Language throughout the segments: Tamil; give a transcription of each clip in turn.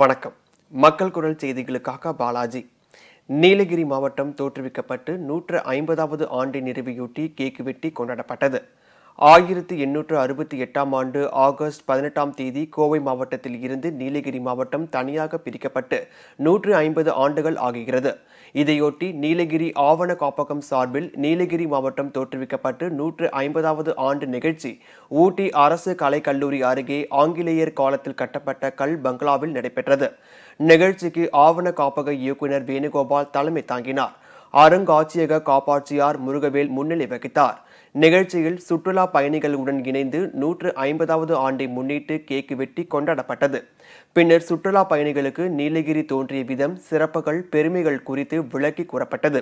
வணக்கம் மக்கள் குரல் செய்திகளுக்காக பாலாஜி நீலகிரி மாவட்டம் தோற்றுவிக்கப்பட்டு நூற்று ஐம்பதாவது ஆண்டை நிறுவியொட்டி கேக்கு வெட்டி கொண்டாடப்பட்டது ஆயிரத்தி எண்ணூற்று அறுபத்தி எட்டாம் ஆண்டு ஆகஸ்ட் பதினெட்டாம் தேதி கோவை மாவட்டத்தில் இருந்து நீலகிரி மாவட்டம் தனியாக பிரிக்கப்பட்டு நூற்று ஐம்பது ஆண்டுகள் ஆகுகிறது இதையொட்டி நீலகிரி ஆவண காப்பகம் சார்பில் நீலகிரி மாவட்டம் தோற்றுவிக்கப்பட்டு நூற்று ஐம்பதாவது ஆண்டு நிகழ்ச்சி ஊட்டி அரசு கலைக்கல்லூரி அருகே ஆங்கிலேயர் காலத்தில் கட்டப்பட்ட கல் பங்களாவில் நடைபெற்றது நிகழ்ச்சிக்கு ஆவண காப்பக இயக்குனர் வேணுகோபால் தலைமை தாங்கினார் அருங்காட்சியக காப்பாட்சியார் முருகவேல் முன்னிலை வகித்தார் நிகழ்ச்சியில் சுற்றுலா பயணிகளுடன் இணைந்து நூற்று ஐம்பதாவது ஆண்டை முன்னிட்டு கேக்கு வெட்டி கொண்டாடப்பட்டது பின்னர் சுற்றுலா பயணிகளுக்கு நீலகிரி தோன்றிய விதம் சிறப்புகள் பெருமைகள் குறித்து விளக்கி கூறப்பட்டது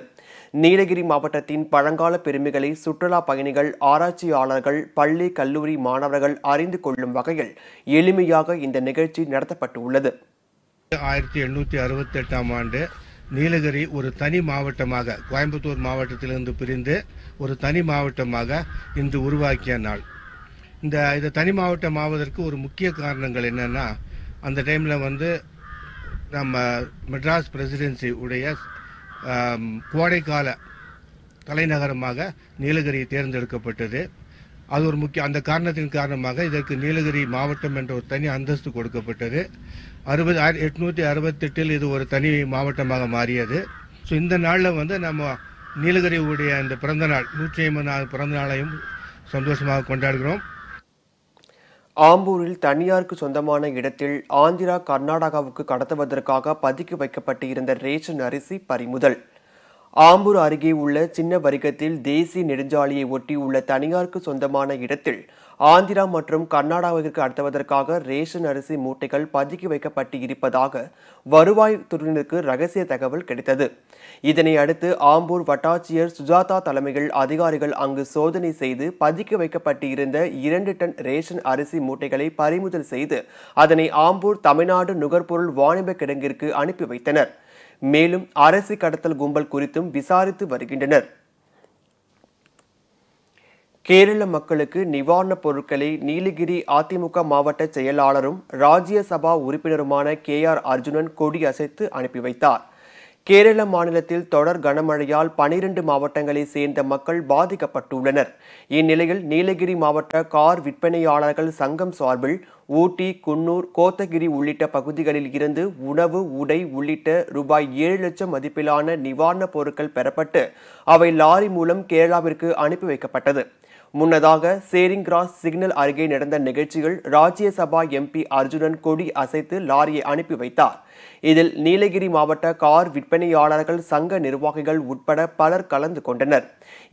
நீலகிரி மாவட்டத்தின் பழங்கால பெருமைகளை சுற்றுலா பயணிகள் ஆராய்ச்சியாளர்கள் பள்ளி கல்லூரி மாணவர்கள் அறிந்து கொள்ளும் வகையில் எளிமையாக இந்த நிகழ்ச்சி நடத்தப்பட்டுள்ளது ஆயிரத்தி எண்ணூற்றி அறுபத்தெட்டாம் ஆண்டு நீலகிரி ஒரு தனி மாவட்டமாக கோயம்புத்தூர் மாவட்டத்திலிருந்து பிரிந்து ஒரு தனி மாவட்டமாக இன்று உருவாக்கிய நாள் இந்த இது தனி மாவட்டம் ஆவதற்கு ஒரு முக்கிய காரணங்கள் என்னென்னா அந்த டைமில் வந்து நம்ம மெட்ராஸ் பிரசிடென்சி உடைய கோடைக்கால தலைநகரமாக நீலகிரி தேர்ந்தெடுக்கப்பட்டது அது ஒரு முக்கிய அந்த காரணத்தின் காரணமாக இதற்கு நீலகிரி மாவட்டம் என்ற ஒரு தனி அந்தஸ்து கொடுக்கப்பட்டது அறுபது ஆயிரத்தி எட்நூற்றி அறுபத்தெட்டில் இது ஒரு தனி மாவட்டமாக மாறியது ஸோ இந்த நாளில் வந்து நம்ம நீலகிரியுடைய இந்த பிறந்த நாள் நூற்றி ஐம்பது நாள் பிறந்த நாளையும் சந்தோஷமாக கொண்டாடுகிறோம் ஆம்பூரில் தனியாருக்கு சொந்தமான இடத்தில் ஆந்திரா கர்நாடகாவுக்கு கடத்துவதற்காக பதுக்கி வைக்கப்பட்டு இருந்த ரேஷன் அரிசி பறிமுதல் ஆம்பூர் அருகே உள்ள சின்ன வரிகத்தில் தேசிய நெடுஞ்சாலையை ஒட்டி உள்ள தனியாருக்கு சொந்தமான இடத்தில் ஆந்திரா மற்றும் கர்நாடகாவிற்கு அடுத்துவதற்காக ரேஷன் அரிசி மூட்டைகள் பதுக்கி வைக்கப்பட்டு இருப்பதாக வருவாய் துறையினருக்கு ரகசிய தகவல் கிடைத்தது இதனை அடுத்து ஆம்பூர் வட்டாட்சியர் சுஜாதா தலைமையில் அதிகாரிகள் அங்கு சோதனை செய்து பதுக்கி வைக்கப்பட்டு இருந்த இரண்டு டன் ரேஷன் அரிசி மூட்டைகளை பறிமுதல் செய்து அதனை ஆம்பூர் தமிழ்நாடு நுகர்பொருள் வாணிப கிடங்கிற்கு அனுப்பி வைத்தனர் மேலும் அரசு கடத்தல் கும்பல் குறித்தும் விசாரித்து வருகின்றனர் கேரள மக்களுக்கு நிவாரணப் பொருட்களை நீலகிரி அதிமுக மாவட்ட செயலாளரும் ராஜ்யசபா உறுப்பினருமான கே ஆர் அர்ஜுனன் கொடி அசைத்து அனுப்பி வைத்தார் கேரள மாநிலத்தில் தொடர் கனமழையால் பனிரெண்டு மாவட்டங்களை சேர்ந்த மக்கள் பாதிக்கப்பட்டுள்ளனர் இந்நிலையில் நீலகிரி மாவட்ட கார் விற்பனையாளர்கள் சங்கம் சார்பில் ஊட்டி குன்னூர் கோத்தகிரி உள்ளிட்ட பகுதிகளில் இருந்து உணவு உடை உள்ளிட்ட ரூபாய் ஏழு லட்சம் மதிப்பிலான நிவாரணப் பொருட்கள் பெறப்பட்டு அவை லாரி மூலம் கேரளாவிற்கு அனுப்பி வைக்கப்பட்டது முன்னதாக சேரிங் கிராஸ் சிக்னல் அருகே நடந்த நிகழ்ச்சியில் ராஜ்யசபா எம்பி அர்ஜுனன் கொடி அசைத்து லாரியை அனுப்பி வைத்தார் இதில் நீலகிரி மாவட்ட கார் விற்பனையாளர்கள் சங்க நிர்வாகிகள் உட்பட பலர் கலந்து கொண்டனர்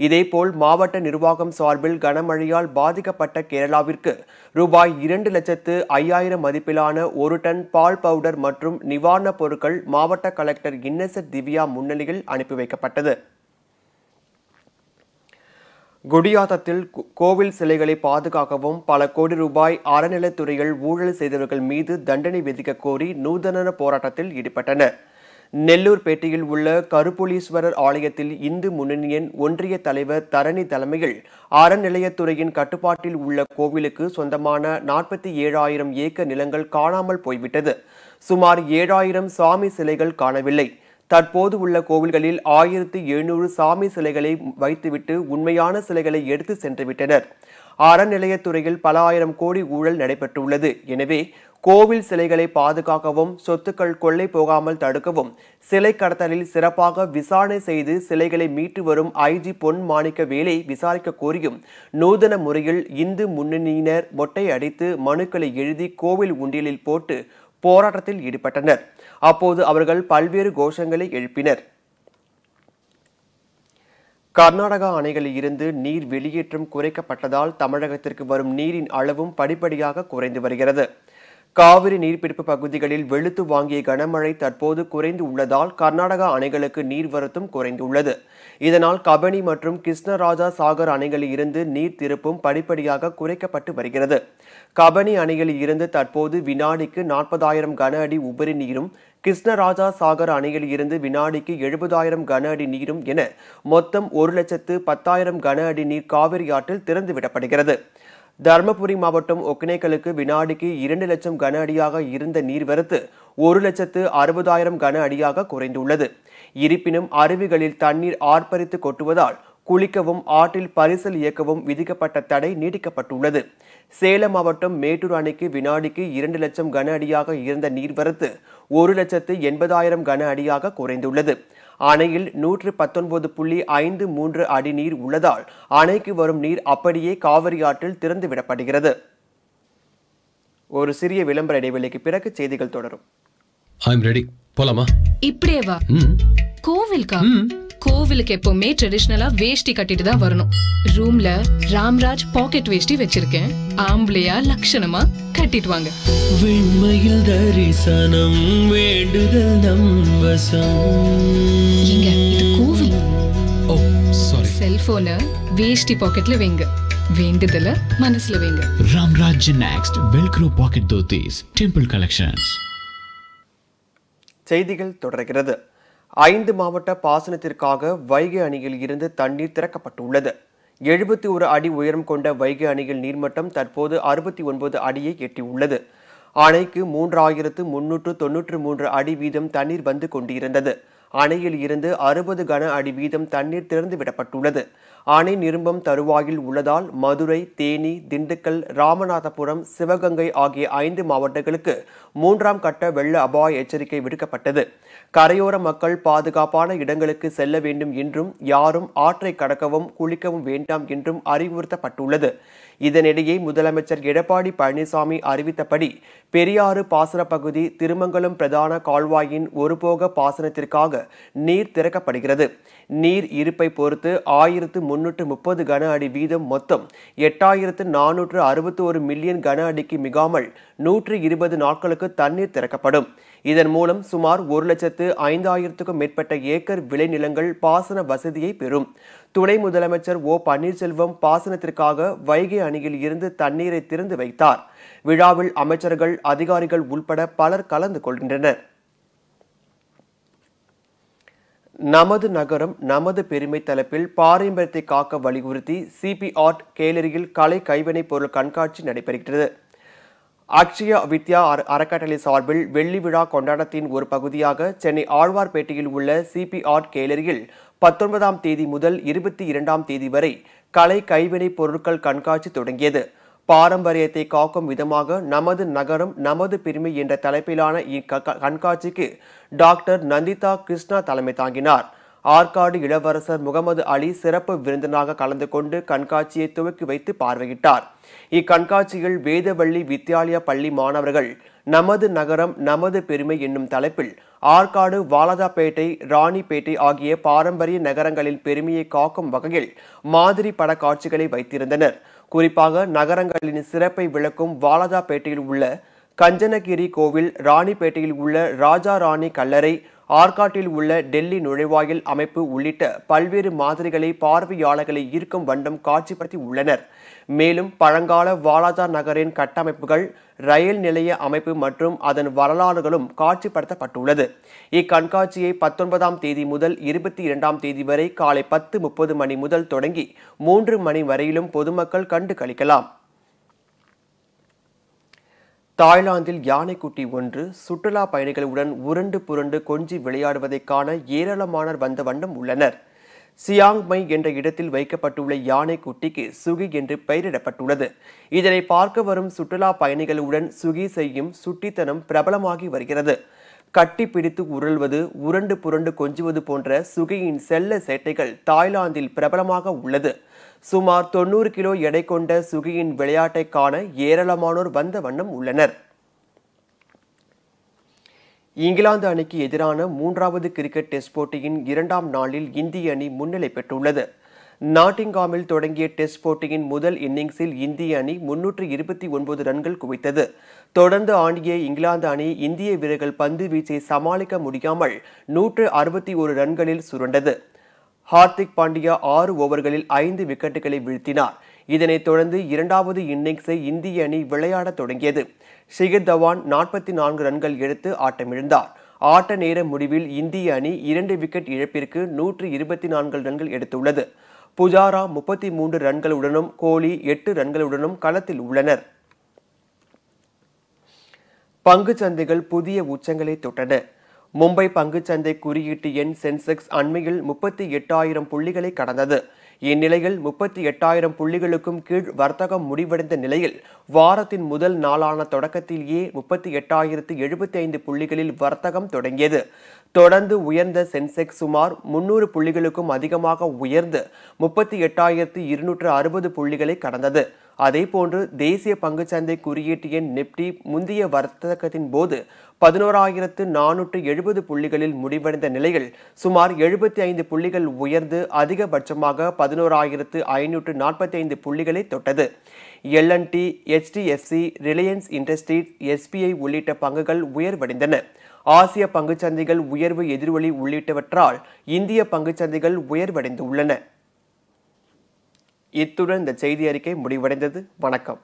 இதேபோல் மாவட்ட நிர்வாகம் சார்பில் கனமழையால் பாதிக்கப்பட்ட கேரளாவிற்கு ரூபாய் இரண்டு லட்சத்து ஐயாயிரம் மதிப்பிலான ஒரு டன் பால் பவுடர் மற்றும் நிவாரணப் பொருட்கள் மாவட்ட கலெக்டர் இன்னசென்ட் திவ்யா முன்னிலையில் அனுப்பி வைக்கப்பட்டது குடியாத்தத்தில் கோவில் சிலைகளை பாதுகாக்கவும் பல கோடி ரூபாய் அறநிலைத்துறையில் ஊழல் செய்தவர்கள் மீது தண்டனை விதிக்க கோரி நூதன போராட்டத்தில் ஈடுபட்டனர் நெல்லூர் பேட்டையில் உள்ள கருப்புலீஸ்வரர் ஆலயத்தில் இந்து முன்னணியின் ஒன்றிய தலைவர் தரணி தலைமையில் அறநிலையத்துறையின் கட்டுப்பாட்டில் உள்ள கோவிலுக்கு சொந்தமான நாற்பத்தி ஏழாயிரம் ஏக்கர் நிலங்கள் காணாமல் போய்விட்டது சுமார் ஏழாயிரம் சாமி சிலைகள் காணவில்லை தற்போது உள்ள கோவில்களில் ஆயிரத்தி எழுநூறு சாமி சிலைகளை வைத்துவிட்டு உண்மையான சிலைகளை எடுத்து சென்றுவிட்டனர் அறநிலையத்துறையில் பல ஆயிரம் கோடி ஊழல் நடைபெற்றுள்ளது எனவே கோவில் சிலைகளை பாதுகாக்கவும் சொத்துக்கள் கொள்ளை போகாமல் தடுக்கவும் சிலை கடத்தலில் சிறப்பாக விசாரணை செய்து சிலைகளை மீட்டு வரும் ஐஜி பொன் மாணிக்க வேலை விசாரிக்க கோரியும் நூதன முறையில் இந்து முன்னணியினர் மொட்டை அடித்து மனுக்களை எழுதி கோவில் உண்டியலில் போட்டு போராட்டத்தில் ஈடுபட்டனர் அப்போது அவர்கள் பல்வேறு கோஷங்களை எழுப்பினர் கர்நாடகா அணைகளில் இருந்து நீர் வெளியேற்றம் குறைக்கப்பட்டதால் தமிழகத்திற்கு வரும் நீரின் அளவும் படிப்படியாக குறைந்து வருகிறது காவிரி நீர்பிடிப்பு பகுதிகளில் வெளுத்து வாங்கிய கனமழை தற்போது குறைந்து உள்ளதால் கர்நாடகா அணைகளுக்கு நீர்வரத்தும் குறைந்துள்ளது இதனால் கபனி மற்றும் கிருஷ்ணராஜா சாகர் அணைகளில் இருந்து நீர் திருப்பும் படிப்படியாக குறைக்கப்பட்டு வருகிறது கபனி அணைகளில் இருந்து தற்போது வினாடிக்கு நாற்பதாயிரம் கன அடி உபரி நீரும் கிருஷ்ணராஜா சாகர் அணையில் இருந்து வினாடிக்கு எழுபதாயிரம் கன அடி நீரும் என மொத்தம் ஒரு லட்சத்து பத்தாயிரம் கன அடி நீர் காவிரி ஆற்றில் திறந்துவிடப்படுகிறது தருமபுரி மாவட்டம் ஒக்கனேக்கலுக்கு வினாடிக்கு இரண்டு லட்சம் கன அடியாக இருந்த நீர்வரத்து ஒரு லட்சத்து அறுபதாயிரம் கன அடியாக குறைந்துள்ளது இருப்பினும் அருவிகளில் தண்ணீர் ஆர்ப்பரித்து கொட்டுவதால் குளிக்கவும் ஆற்றில் பரிசல் இயக்கவும் விதிக்கப்பட்ட தடை நீட்டிக்கப்பட்டுள்ளது சேலம் மாவட்டம் மேட்டூர் அணைக்கு வினாடிக்கு இரண்டு லட்சம் கன அடியாக இருந்த நீர்வரத்து ஒரு லட்சத்து எண்பதாயிரம் கன அடியாக குறைந்துள்ளது அணையில் நூற்று பத்தொன்பது புள்ளி ஐந்து மூன்று அடி நீர் உள்ளதால் அணைக்கு வரும் நீர் அப்படியே காவிரி ஆற்றில் திறந்துவிடப்படுகிறது ஒரு சிறிய விளம்பர இடைவெளிக்கு பிறகு செய்திகள் தொடரும் I'm ready. போலாமா இப்படியே வா கோவிலுக்கா கோவிலுக்கு எப்பவுமே ட்ரெடிஷ்னலா வேஷ்டி கட்டிட்டு தான் வரணும் ரூம்ல ராம்ராஜ் பாக்கெட் வேஷ்டி வச்சிருக்கேன் ஆம்பளையா லட்சணமா கட்டிட்டு வாங்க விண்மையில் தரிசனம் வேண்டுதல் நம் வசம் கோவில் ஓ சாரி வேஷ்டி பாக்கெட்ல வைங்க வேண்டுதல மனசுல வைங்க Ramraj next velcro pocket dhotis temple collections செய்திகள் தொடர்கிறது ஐந்து மாவட்ட பாசனத்திற்காக வைகை அணியில் இருந்து தண்ணீர் திறக்கப்பட்டுள்ளது எழுபத்தி ஒரு அடி உயரம் கொண்ட வைகை அணியில் நீர்மட்டம் தற்போது அறுபத்தி ஒன்பது அடியை எட்டியுள்ளது அணைக்கு மூன்றாயிரத்து முன்னூற்று தொன்னூற்று மூன்று அடி வீதம் தண்ணீர் வந்து கொண்டிருந்தது அணையில் இருந்து அறுபது கன அடி வீதம் தண்ணீர் திறந்து விடப்பட்டுள்ளது அணை நிரும்பம் தருவாயில் உள்ளதால் மதுரை தேனி திண்டுக்கல் ராமநாதபுரம் சிவகங்கை ஆகிய ஐந்து மாவட்டங்களுக்கு மூன்றாம் கட்ட வெள்ள அபாய எச்சரிக்கை விடுக்கப்பட்டது கரையோர மக்கள் பாதுகாப்பான இடங்களுக்கு செல்ல வேண்டும் என்றும் யாரும் ஆற்றை கடக்கவும் குளிக்கவும் வேண்டாம் என்றும் அறிவுறுத்தப்பட்டுள்ளது இதனிடையே முதலமைச்சர் எடப்பாடி பழனிசாமி அறிவித்தபடி பெரியாறு பாசன பகுதி திருமங்கலம் பிரதான கால்வாயின் ஒருபோக பாசனத்திற்காக நீர் திறக்கப்படுகிறது நீர் இருப்பை பொறுத்து ஆயிரத்து முன்னூற்று முப்பது கன அடி வீதம் மொத்தம் எட்டாயிரத்து நானூற்று அறுபத்தி ஒரு மில்லியன் கன அடிக்கு மிகாமல் நூற்று இருபது நாட்களுக்கு தண்ணீர் திறக்கப்படும் இதன் மூலம் சுமார் ஒரு லட்சத்து ஐந்தாயிரத்துக்கும் மேற்பட்ட ஏக்கர் விளைநிலங்கள் பாசன வசதியை பெறும் துணை முதலமைச்சர் ஓ பன்னீர்செல்வம் பாசனத்திற்காக வைகை அணியில் இருந்து தண்ணீரை திறந்து வைத்தார் விழாவில் அமைச்சர்கள் அதிகாரிகள் உள்பட பலர் கலந்து கொள்கின்றனர் நமது நகரம் நமது பெருமை தலைப்பில் பாரம்பரியத்தை காக்க வலியுறுத்தி சிபி ஆர்ட் கேலரியில் கலை கைவினைப் பொருள் கண்காட்சி நடைபெறுகிறது அக்ஷய வித்யா அறக்கட்டளை சார்பில் வெள்ளி விழா கொண்டாட்டத்தின் ஒரு பகுதியாக சென்னை ஆழ்வார்பேட்டையில் உள்ள சிபி ஆர்ட் கேலரியில் பத்தொன்பதாம் தேதி முதல் இருபத்தி இரண்டாம் தேதி வரை கலை கைவினைப் பொருட்கள் கண்காட்சி தொடங்கியது பாரம்பரியத்தை காக்கும் விதமாக நமது நகரம் நமது பெருமை என்ற தலைப்பிலான இக்கண்காட்சிக்கு டாக்டர் நந்திதா கிருஷ்ணா தலைமை தாங்கினார் ஆற்காடு இளவரசர் முகமது அலி சிறப்பு விருந்தினாக கலந்து கொண்டு கண்காட்சியை துவக்கி வைத்து பார்வையிட்டார் இக்கண்காட்சியில் வேதவள்ளி வித்யாலயா பள்ளி மாணவர்கள் நமது நகரம் நமது பெருமை என்னும் தலைப்பில் ஆற்காடு வாலதாப்பேட்டை ராணிப்பேட்டை ஆகிய பாரம்பரிய நகரங்களின் பெருமையை காக்கும் வகையில் மாதிரி பட காட்சிகளை வைத்திருந்தனர் குறிப்பாக நகரங்களின் சிறப்பை விளக்கும் பேட்டையில் உள்ள கஞ்சனகிரி கோவில் ராணிப்பேட்டையில் உள்ள ராஜா ராணி கல்லறை ஆற்காட்டில் உள்ள டெல்லி நுழைவாயில் அமைப்பு உள்ளிட்ட பல்வேறு மாதிரிகளை பார்வையாளர்களை ஈர்க்கும் வண்டம் காட்சிப்படுத்தி உள்ளனர் மேலும் பழங்கால வாலாஜா நகரின் கட்டமைப்புகள் ரயில் நிலைய அமைப்பு மற்றும் அதன் வரலாறுகளும் காட்சிப்படுத்தப்பட்டுள்ளது இக்கண்காட்சியை பத்தொன்பதாம் தேதி முதல் இருபத்தி இரண்டாம் தேதி வரை காலை பத்து முப்பது மணி முதல் தொடங்கி மூன்று மணி வரையிலும் பொதுமக்கள் கண்டு கழிக்கலாம் தாய்லாந்தில் யானைக்குட்டி ஒன்று சுற்றுலா பயணிகளுடன் உருண்டு புரண்டு கொஞ்சி விளையாடுவதைக் காண ஏராளமானர் வந்த வண்ணம் உள்ளனர் சியாங்மை என்ற இடத்தில் வைக்கப்பட்டுள்ள யானை குட்டிக்கு சுகி என்று பெயரிடப்பட்டுள்ளது இதனை பார்க்க வரும் சுற்றுலா பயணிகளுடன் சுகி செய்யும் சுட்டித்தனம் பிரபலமாகி வருகிறது கட்டி பிடித்து உருள்வது உருண்டு புரண்டு கொஞ்சுவது போன்ற சுகியின் செல்ல சேட்டைகள் தாய்லாந்தில் பிரபலமாக உள்ளது சுமார் தொண்ணூறு கிலோ எடை கொண்ட சுகியின் விளையாட்டை காண ஏராளமானோர் வந்த வண்ணம் உள்ளனர் இங்கிலாந்து அணிக்கு எதிரான மூன்றாவது கிரிக்கெட் டெஸ்ட் போட்டியின் இரண்டாம் நாளில் இந்திய அணி முன்னிலை பெற்றுள்ளது நாட்டிங்காமில் தொடங்கிய டெஸ்ட் போட்டியின் முதல் இன்னிங்ஸில் இந்திய அணி முன்னூற்று இருபத்தி ஒன்பது ரன்கள் குவித்தது தொடர்ந்து ஆண்டிய இங்கிலாந்து அணி இந்திய வீரர்கள் பந்து வீச்சை சமாளிக்க முடியாமல் நூற்று அறுபத்தி ஒரு ரன்களில் சுரண்டது ஹார்திக் பாண்டியா ஆறு ஓவர்களில் ஐந்து விக்கெட்டுகளை வீழ்த்தினார் இதனைத் தொடர்ந்து இரண்டாவது இன்னிங்ஸை இந்திய அணி விளையாடத் தொடங்கியது ஷிகர் தவான் நாற்பத்தி நான்கு ரன்கள் எடுத்து ஆட்டமிழந்தார் ஆட்ட நேர முடிவில் இந்திய அணி இரண்டு விக்கெட் இழப்பிற்கு நூற்று இருபத்தி நான்கு ரன்கள் எடுத்துள்ளது புஜாரா முப்பத்தி மூன்று ரன்களுடனும் கோலி எட்டு ரன்களுடனும் களத்தில் உள்ளனர் பங்குச்சந்தைகள் புதிய உச்சங்களை தொட்டன மும்பை பங்குச்சந்தை குறியீட்டு எண் சென்செக்ஸ் அண்மையில் முப்பத்தி எட்டாயிரம் புள்ளிகளை கடந்தது இந்நிலையில் முப்பத்தி எட்டாயிரம் புள்ளிகளுக்கும் கீழ் வர்த்தகம் முடிவடைந்த நிலையில் வாரத்தின் முதல் நாளான தொடக்கத்திலேயே முப்பத்தி எட்டாயிரத்து எழுபத்தி ஐந்து புள்ளிகளில் வர்த்தகம் தொடங்கியது தொடர்ந்து உயர்ந்த சென்செக்ஸ் சுமார் முன்னூறு புள்ளிகளுக்கும் அதிகமாக உயர்ந்து முப்பத்தி எட்டாயிரத்து இருநூற்று அறுபது புள்ளிகளை கடந்தது அதே போன்று தேசிய பங்குச்சந்தை குறியீட்டு எண் நிப்டி முந்தைய வர்த்தகத்தின் போது பதினோராயிரத்து நானூற்று எழுபது புள்ளிகளில் முடிவடைந்த நிலையில் சுமார் எழுபத்தி ஐந்து புள்ளிகள் உயர்ந்து அதிகபட்சமாக பதினோராயிரத்து ஐநூற்று நாற்பத்தி ஐந்து புள்ளிகளை தொட்டது L N T HDFC Reliance Industries SBI உள்ளிட்ட பங்குகள் உயர்வடைந்தன ஆசிய பங்குச்சந்தைகள் உயர்வு எதிர்வொலி உள்ளிட்டவற்றால் இந்திய பங்குச்சந்தைகள் உயர்வடைந்துள்ளன இத்துடன் இந்த செய்தி அறிக்கை முடிவடைந்தது வணக்கம்